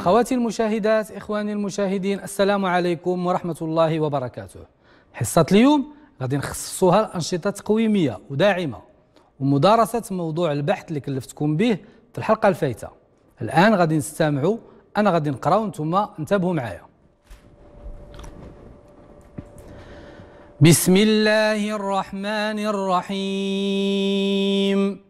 أخواتي المشاهدات إخواني المشاهدين السلام عليكم ورحمة الله وبركاته حصة اليوم غادي نخصصوها لأنشطة تقويمية وداعمة ومدارسة موضوع البحث اللي كلفتكم به في الحلقة الفايتة الآن غادي نستمعوا أنا غادي نقرأ وانتم انتبهوا معايا بسم الله الرحمن الرحيم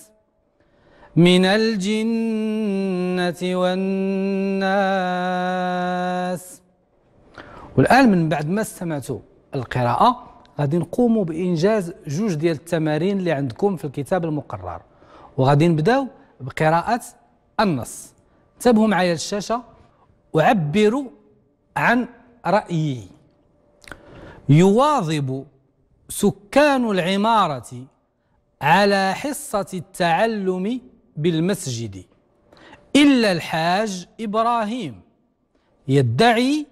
من الجنة والناس والآن من بعد ما استمعتوا القراءة غادي نقوموا بإنجاز جوج ديال التمارين اللي عندكم في الكتاب المقرر وغادي نبداو بقراءة النص انتبهوا معايا الشاشة وعبروا عن رأيي يواظب سكان العمارة على حصة التعلم بالمسجد إلا الحاج إبراهيم يدعي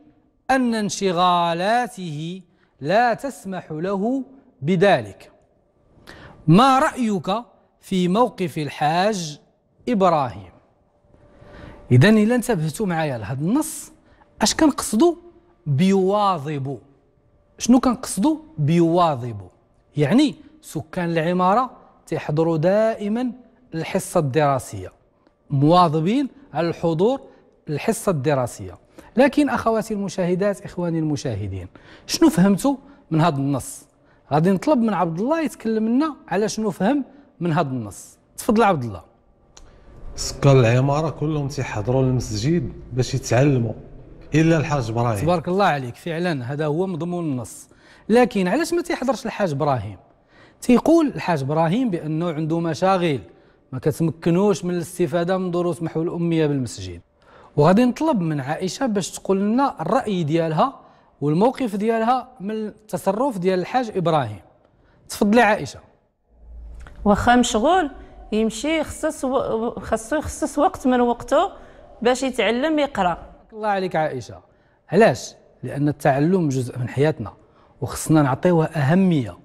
أن انشغالاته لا تسمح له بذلك ما رأيك في موقف الحاج إبراهيم إذا إلا انتبهتوا معايا لهذا النص أش كنقصدوا بيواظبوا شنو كنقصدوا بيواظبوا يعني سكان العمارة تيحضروا دائما الحصة الدراسية مواظبين على الحضور الحصة الدراسية لكن أخواتي المشاهدات إخواني المشاهدين شنو فهمتوا من هذا النص غادي نطلب من عبد الله يتكلم لنا على شنو فهم من هذا النص تفضل عبد الله سكان العمارة كلهم تيحضروا للمسجد باش يتعلموا إلا الحاج إبراهيم تبارك الله عليك فعلا هذا هو مضمون النص لكن علاش ما تيحضرش الحاج إبراهيم تيقول الحاج إبراهيم بأنه عنده مشاغل ما كتمكنوش من الاستفاده من دروس محو الاميه بالمسجد وغادي نطلب من عائشه باش تقول لنا الراي ديالها والموقف ديالها من التصرف ديال الحاج ابراهيم تفضلي عائشه واخا مشغول يمشي يخصص و... خصو يخصص وقت من وقته باش يتعلم يقرا الله عليك عائشه علاش لان التعلم جزء من حياتنا وخصنا نعطيوه اهميه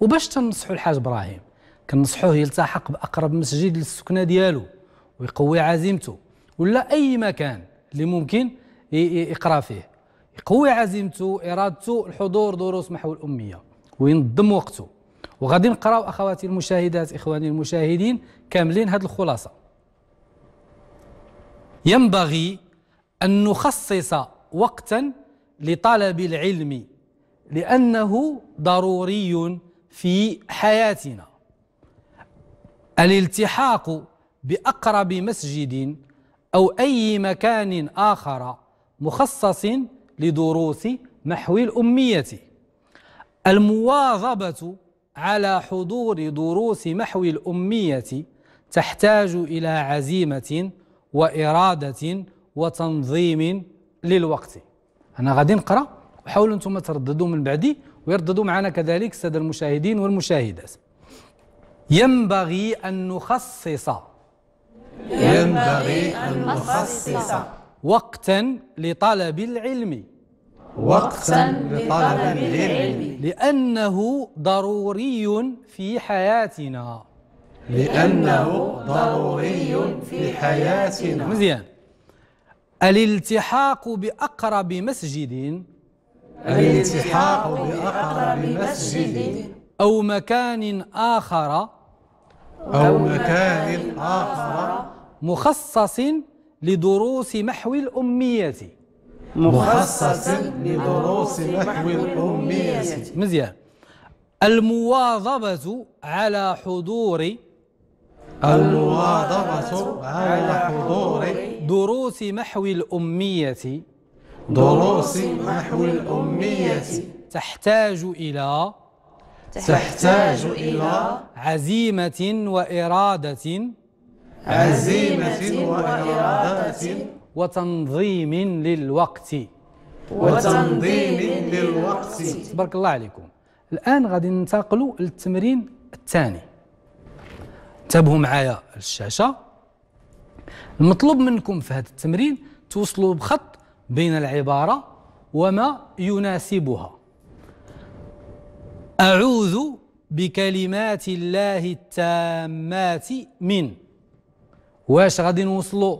وباش تنصحوا الحاج ابراهيم كنصحوه يلتحق باقرب مسجد للسكنه ديالو ويقوي عزيمته ولا اي مكان اللي ممكن يقرا فيه يقوي عزيمته ارادته الحضور دروس محو الاميه وينظم وقته وغادي نقراو اخواتي المشاهدات اخواني المشاهدين كاملين هذه الخلاصه ينبغي ان نخصص وقتا لطلب العلم لانه ضروري في حياتنا الالتحاق باقرب مسجد او اي مكان اخر مخصص لدروس محو الاميه المواظبه على حضور دروس محو الاميه تحتاج الى عزيمه واراده وتنظيم للوقت انا غادي نقرا وحاولوا انتم ترددوا من بعدي ويرددوا معنا كذلك الساده المشاهدين والمشاهدات ينبغي أن نخصص ينبغي أن نخصص وقتا لطلب العلم وقتا لطلب العلم لأنه ضروري في حياتنا لأنه ضروري في حياتنا مزيان الالتحاق بأقرب مسجد الالتحاق بأقرب مسجد أو مكان آخر أو مكان آخر مخصص لدروس محو الأمية مخصص لدروس محو الأمية مزيان المواظبة على حضور المواظبة على حضور دروس محو الأمية دروس محو الأمية تحتاج إلى تحتاج إلى عزيمة وإرادة عزيمة وإرادة وتنظيم للوقت وتنظيم للوقت تبارك الله عليكم الآن غادي ننتقلوا للتمرين الثاني انتبهوا معايا الشاشة المطلوب منكم في هذا التمرين توصلوا بخط بين العبارة وما يناسبها أعوذ بكلمات الله التامات من واش غادي نوصلوا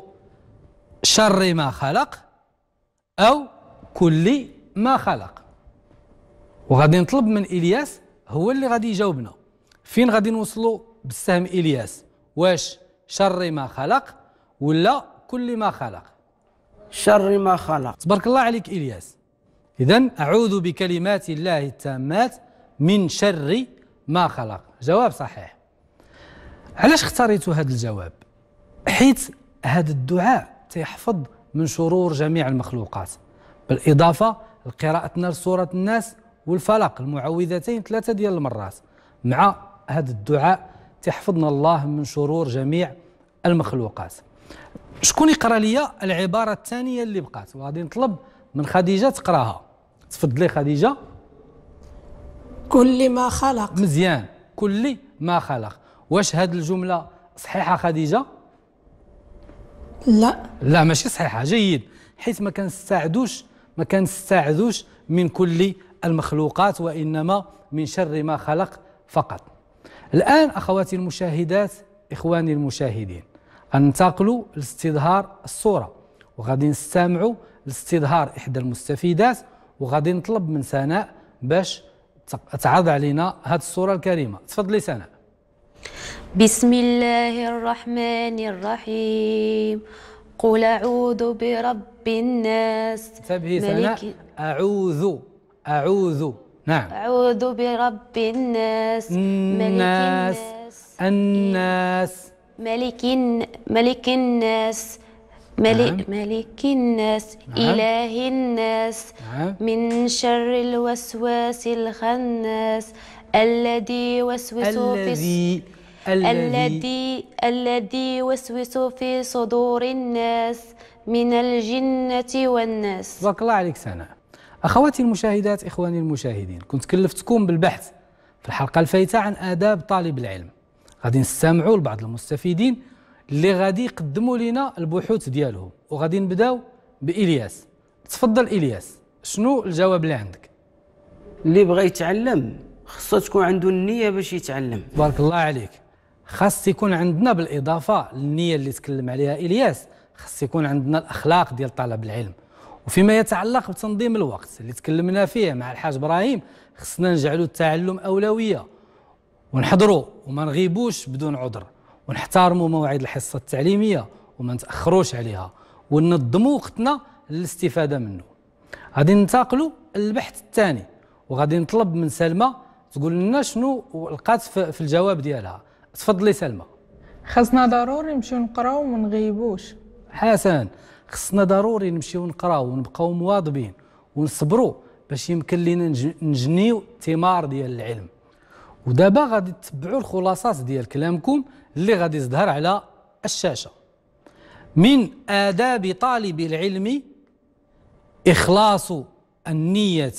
شر ما خلق أو كل ما خلق وغادي نطلب من إلياس هو اللي غادي يجاوبنا فين غادي نوصلوا بالسهم إلياس واش شر ما خلق ولا كل ما خلق شر ما خلق تبارك الله عليك إلياس إذا أعوذ بكلمات الله التامات من شر ما خلق جواب صحيح علاش اختاريت هذا الجواب حيث هذا الدعاء تيحفظ من شرور جميع المخلوقات بالإضافة لقراءتنا لسورة الناس والفلق المعوذتين ثلاثة ديال المرات مع هذا الدعاء تحفظنا الله من شرور جميع المخلوقات شكون يقرا لي العبارة الثانية اللي بقات وغادي نطلب من خديجة تقراها تفضلي خديجة كل ما خلق مزيان كل ما خلق واش هاد الجمله صحيحه خديجه لا لا ماشي صحيحه جيد حيث ما كنستعدوش ما كنستعدوش من كل المخلوقات وانما من شر ما خلق فقط الان اخواتي المشاهدات اخواني المشاهدين انتقلوا لاستظهار الصوره وغادي نستمعوا لاستظهار احدى المستفيدات وغادي نطلب من سناء باش تعرض علينا هذه الصوره الكريمه تفضلي سناء بسم الله الرحمن الرحيم قل اعوذ برب الناس انتبهي سناء اعوذ اعوذ نعم اعوذ برب الناس الناس ملك الناس الناس ملك ملك الناس ملك, نعم. ملك الناس نعم. إله الناس نعم. من شر الوسواس الخناس الذي يوسوس في الذي الذي يوسوس في صدور الناس من الجنة والناس بارك الله عليك سناء أخواتي المشاهدات إخواني المشاهدين كنت كلفتكم بالبحث في الحلقة الفايتة عن آداب طالب العلم غادي نستمعوا لبعض المستفيدين اللي غادي يقدموا لنا البحوث ديالهم وغادي نبداو بالياس تفضل الياس شنو الجواب اللي عندك اللي بغى يتعلم خاصه تكون عنده النيه باش يتعلم بارك الله عليك خاص يكون عندنا بالاضافه للنيه اللي تكلم عليها الياس خاص يكون عندنا الاخلاق ديال طلب العلم وفيما يتعلق بتنظيم الوقت اللي تكلمنا فيه مع الحاج ابراهيم خصنا نجعلوا التعلم اولويه ونحضروا وما نغيبوش بدون عذر ونحترموا مواعيد الحصه التعليميه وما نتاخروش عليها وننظموا وقتنا للاستفاده منه غادي ننتقلوا للبحث الثاني وغادي نطلب من سلمى تقول لنا شنو لقات في الجواب ديالها تفضلي سلمى خاصنا ضروري نمشيو نقراو وما نغيبوش حسن خصنا ضروري نمشيو نقراو ونبقاو مواظبين ونصبروا باش يمكن لينا نجنيو الثمار ديال العلم ودابا غادي تتبعوا الخلاصات ديال كلامكم اللي غادي يظهر على الشاشة من آداب طالب العلم إخلاص النية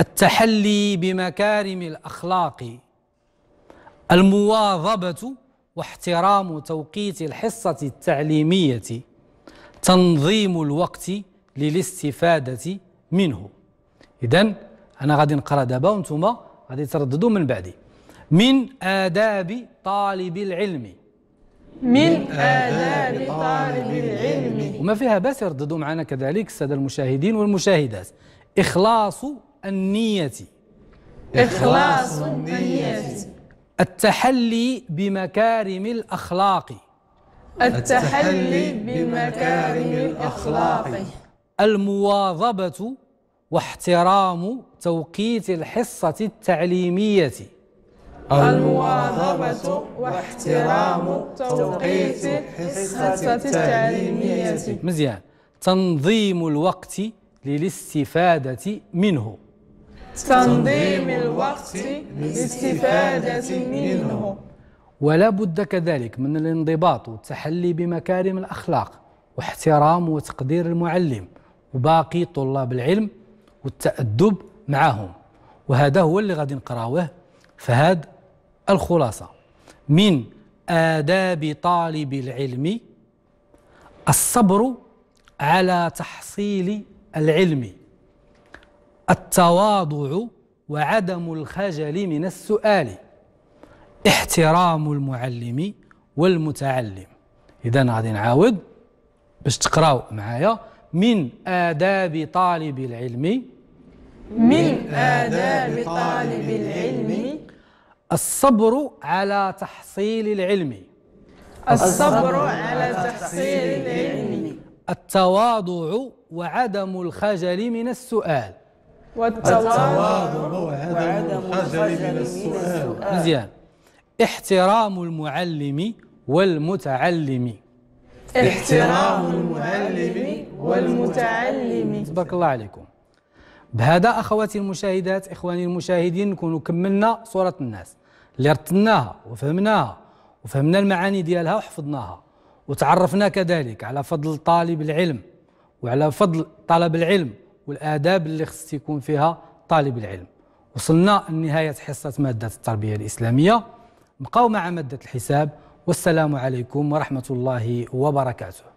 التحلي بمكارم الأخلاق المواظبة واحترام توقيت الحصة التعليمية تنظيم الوقت للاستفادة منه إذا أنا غادي نقرأ دابا وانتم غادي ترددوا من بعدي من آداب طالب العلم من آداب طالب العلم وما فيها بس يرددوا معنا كذلك السادة المشاهدين والمشاهدات إخلاص النية إخلاص النية التحلي بمكارم الأخلاق التحلي بمكارم الأخلاق المواظبة واحترام توقيت الحصة التعليمية المواظبة واحترام توقيت الحصة التعليمية مزيان تنظيم الوقت للاستفادة منه تنظيم الوقت للاستفادة منه ولا بد كذلك من الانضباط والتحلي بمكارم الأخلاق واحترام وتقدير المعلم وباقي طلاب العلم والتأدب معهم وهذا هو اللي غادي نقراوه فهاد الخلاصة من آداب طالب العلم الصبر على تحصيل العلم التواضع وعدم الخجل من السؤال احترام المعلم والمتعلم إذا غادي نعاود باش تقراو معايا من آداب طالب العلم من آداب طالب العلم الصبر على تحصيل العلم الصبر على تحصيل العلم التواضع وعدم الخجل من السؤال والتواضع وعدم الخجل من السؤال مزيان احترام المعلم والمتعلم احترام المعلم والمتعلم تبارك الله عليكم بهذا اخواتي المشاهدات اخواني المشاهدين نكونوا كملنا صوره الناس اللي رتلناها وفهمناها وفهمنا المعاني ديالها وحفظناها وتعرفنا كذلك على فضل طالب العلم وعلى فضل طلب العلم والاداب اللي خص يكون فيها طالب العلم وصلنا لنهايه حصه ماده التربيه الاسلاميه بقاو مع ماده الحساب والسلام عليكم ورحمه الله وبركاته